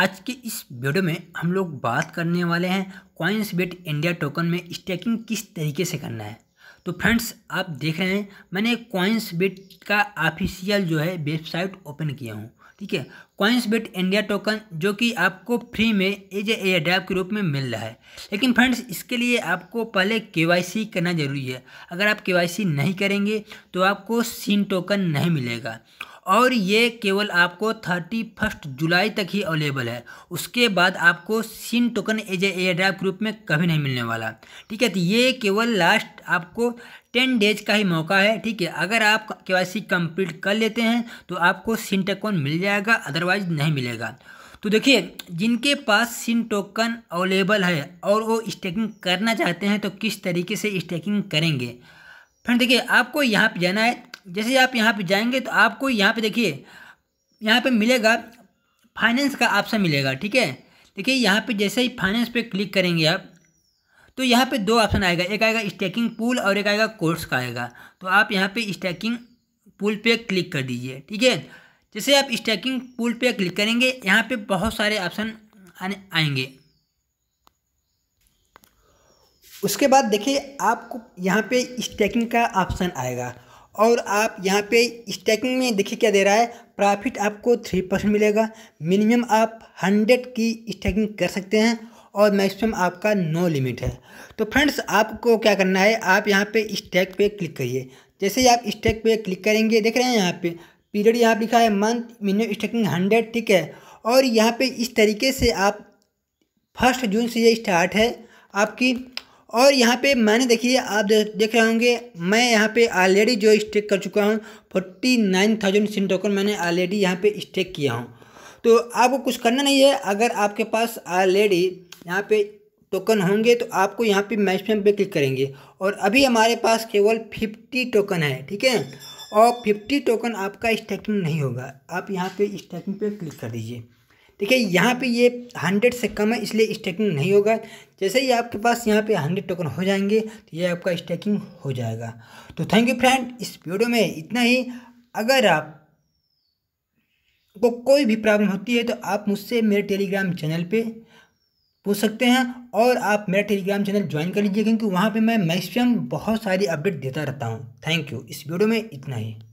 आज के इस वीडियो में हम लोग बात करने वाले हैं कॉइन्स बेट इंडिया टोकन में स्टेकिंग किस तरीके से करना है तो फ्रेंड्स आप देख रहे हैं मैंने कॉइन्स बेट का ऑफिशियल जो है वेबसाइट ओपन किया हूँ ठीक है कॉइन्स बेट इंडिया टोकन जो कि आपको फ्री में एज ए एयर के रूप में मिल रहा है लेकिन फ्रेंड्स इसके लिए आपको पहले के करना ज़रूरी है अगर आप के नहीं करेंगे तो आपको सीन टोकन नहीं मिलेगा और ये केवल आपको थर्टी फर्स्ट जुलाई तक ही अवेलेबल है उसके बाद आपको sin token as air drive के रूप में कभी नहीं मिलने वाला ठीक है तो ये केवल लास्ट आपको टेन डेज का ही मौका है ठीक है अगर आप के वाई सी कंप्लीट कर लेते हैं तो आपको सिन टोकन मिल जाएगा अदरवाइज नहीं मिलेगा तो देखिए जिनके पास सिन टोकन अवेलेबल है और वो स्टेकिंग करना चाहते हैं तो किस तरीके से स्टेकिंग करेंगे फ्रेंड देखिए आपको यहाँ पे जाना है जैसे आप यहाँ पे जाएंगे तो आपको यहाँ पे देखिए यहाँ पे मिलेगा फाइनेंस का ऑप्शन मिलेगा ठीक है देखिए यहाँ पे जैसे ही फाइनेंस पे क्लिक करेंगे आप तो यहाँ पे दो ऑप्शन आएगा एक आएगा स्टैकिंग पूल और एक आएगा कोर्स का आएगा तो आप यहाँ पे स्टैकिंग पूल पे क्लिक कर दीजिए ठीक है जैसे आप स्टैकिंग पूल पे क्लिक करेंगे यहाँ पे बहुत सारे ऑप्शन आने आएंगे उसके बाद देखिए आपको यहाँ पे स्टैकिंग का ऑप्शन आएगा और आप यहाँ पे स्टैकिंग में देखिए क्या दे रहा है प्रॉफिट आपको थ्री परसेंट मिलेगा मिनिमम आप हंड्रेड की स्टैकिंग कर सकते हैं और मैक्सिमम आपका नो लिमिट है तो फ्रेंड्स आपको क्या करना है आप यहाँ पे स्टैक पे क्लिक करिए जैसे ही आप स्टैक पे क्लिक करेंगे देख रहे हैं यहाँ पे पीरियड यहाँ पर लिखा है मंथ मिनिमम स्टैकिंग हंड्रेड ठीक है और यहाँ पर इस तरीके से आप फर्स्ट जून से ये स्टार्ट है आपकी और यहाँ पे मैंने देखिए आप दे, देख रहे होंगे मैं यहाँ पे ऑलरेडी जो स्टेक कर चुका हूँ forty nine thousand sin token मैंने ऑलरेडी यहाँ पे स्टेक किया हूँ तो आपको कुछ करना नहीं है अगर आपके पास ऑलरेडी यहाँ पे टोकन होंगे तो आपको यहाँ पे मैक्सिमम पे क्लिक करेंगे और अभी हमारे पास केवल फिफ्टी टोकन है ठीक है और फिफ्टी टोकन आपका स्टैकिंग नहीं होगा आप यहाँ पर स्टैकिंग पे क्लिक कर दीजिए देखिए यहाँ पे ये हंड्रेड से कम है इसलिए स्टेकिंग नहीं होगा जैसे ही आपके पास यहाँ पे हंड्रेड टोकन हो जाएंगे तो ये आपका स्टेकिंग हो जाएगा तो थैंक यू फ्रेंड इस वीडियो में इतना ही अगर आप को कोई भी प्रॉब्लम होती है तो आप मुझसे मेरे टेलीग्राम चैनल पे पूछ सकते हैं और आप मेरा टेलीग्राम चैनल ज्वाइन कर लीजिए क्योंकि वहाँ पर मैं मैक्सिमम बहुत सारी अपडेट देता रहता हूँ थैंक यू इस वीडियो में इतना ही